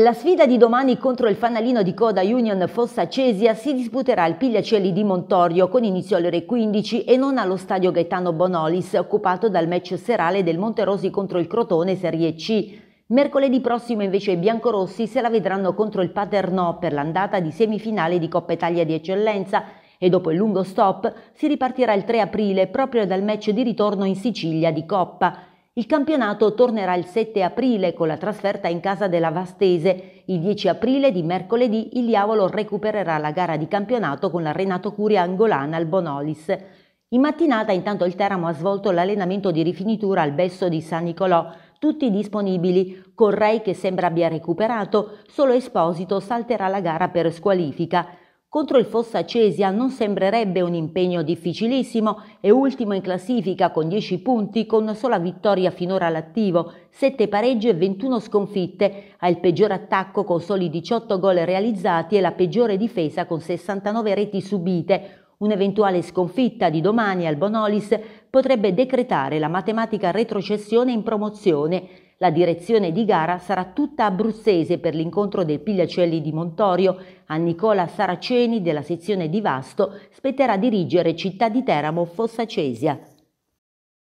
La sfida di domani contro il fanalino di coda Union Fossa Cesia si disputerà al Pigliacelli di Montorio con inizio alle ore 15 e non allo stadio Gaetano Bonolis occupato dal match serale del Monterosi contro il Crotone Serie C. Mercoledì prossimo invece i biancorossi se la vedranno contro il Paternò per l'andata di semifinale di Coppa Italia di Eccellenza e dopo il lungo stop si ripartirà il 3 aprile proprio dal match di ritorno in Sicilia di Coppa. Il campionato tornerà il 7 aprile con la trasferta in casa della Vastese. Il 10 aprile di mercoledì il Diavolo recupererà la gara di campionato con la Renato Curia Angolana al Bonolis. In mattinata intanto il Teramo ha svolto l'allenamento di rifinitura al Besso di San Nicolò, tutti disponibili, Correi che sembra abbia recuperato, solo Esposito salterà la gara per squalifica contro il Fossa Cesia non sembrerebbe un impegno difficilissimo, è ultimo in classifica con 10 punti, con una sola vittoria finora all'attivo, 7 pareggi e 21 sconfitte, ha il peggior attacco con soli 18 gol realizzati e la peggiore difesa con 69 reti subite. Un'eventuale sconfitta di domani al Bonolis potrebbe decretare la matematica retrocessione in promozione. La direzione di gara sarà tutta abruzzese per l'incontro del Pigliacelli di Montorio. A Nicola Saraceni della sezione di Vasto spetterà dirigere Città di Teramo Fossacesia.